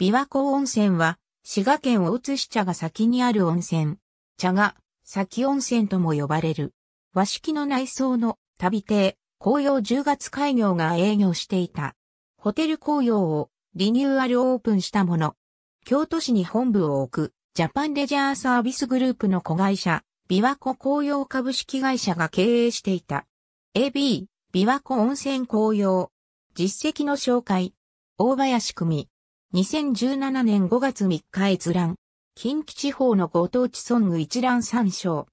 琵琶湖温泉は、滋賀県大津市茶が先にある温泉。茶が先温泉とも呼ばれる。和式の内装の旅亭、紅葉10月開業が営業していた。ホテル紅葉をリニューアルオープンしたもの。京都市に本部を置く、ジャパンレジャーサービスグループの子会社、琵琶湖紅葉株式会社が経営していた。AB、琵琶湖温泉紅葉。実績の紹介。大林組。2017年5月3日閲覧。近畿地方のご当地ソング一覧参照。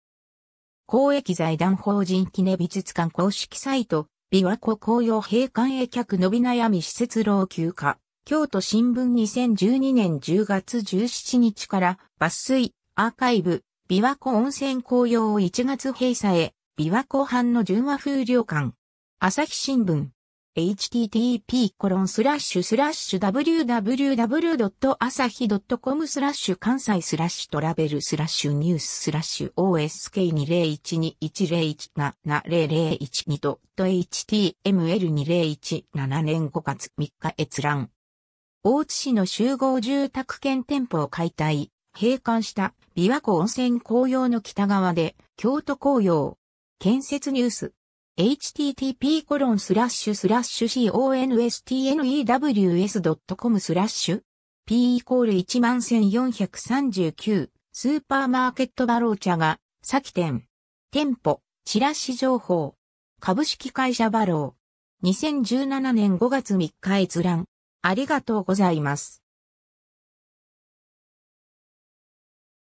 公益財団法人記念美術館公式サイト、琵琶湖紅葉閉館へ客伸び悩み施設老朽化。京都新聞2012年10月17日から抜粋、アーカイブ、琵琶湖温泉紅葉を1月閉鎖へ、琵琶湖畔の純和風旅館。朝日新聞。http://www.asahi.com スラッシュ関西スラッシュトラベルスラッシュニューススラッシュ OSK201210170012.html2017 年5月3日閲覧。大津市の集合住宅兼店舗を解体、閉館した琵琶湖温泉紅葉の北側で京都紅葉。建設ニュース。http://constnews.com スラッシュ p イコール11439スーパーマーケットバローチャが先店店舗チラシ情報株式会社バロー2017年5月3日閲覧ありがとうございます。